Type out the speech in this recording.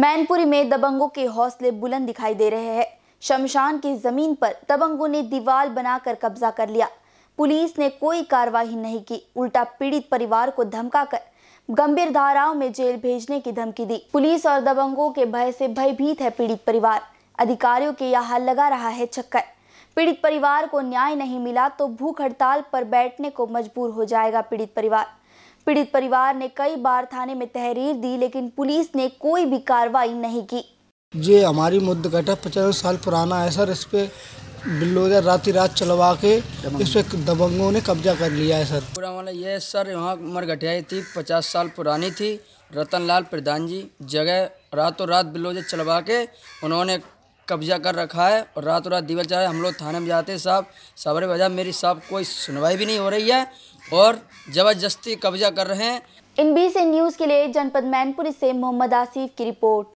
मैनपुरी में दबंगों के हौसले बुलंद दिखाई दे रहे हैं शमशान की जमीन पर दबंगों ने दीवार बनाकर कब्जा कर लिया पुलिस ने कोई कार्रवाई नहीं की उल्टा पीड़ित परिवार को धमकाकर गंभीर धाराओं में जेल भेजने की धमकी दी पुलिस और दबंगों के भय से भयभीत है पीड़ित परिवार अधिकारियों के यहाँ लगा रहा है चक्कर पीड़ित परिवार को न्याय नहीं मिला तो भूख हड़ताल पर बैठने को मजबूर हो जाएगा पीड़ित परिवार पीड़ित परिवार ने कई बार थाने में तहरीर दी लेकिन पुलिस ने कोई भी कार्रवाई नहीं की ये हमारी मुद्द घटा पचास साल पुराना है सर इस पे बिल्लोजर रात रात चलवा के इस पे दबंगों ने कब्जा कर लिया है सर पूरा मामला ये सर यहाँ घटियाई थी पचास साल पुरानी थी रतनलाल प्रधान जी जगह रातों रात बिल्लोजर चलवा के उन्होंने कब्जा कर रखा है और रातों रात दीवार चाहे हम लोग थाने में जाते साहब सवेरे बजा मेरी साहब कोई सुनवाई भी नहीं हो रही है और जबरदस्ती कब्जा कर रहे हैं इन बी न्यूज़ के लिए जनपद मैनपुरी से मोहम्मद आसिफ की रिपोर्ट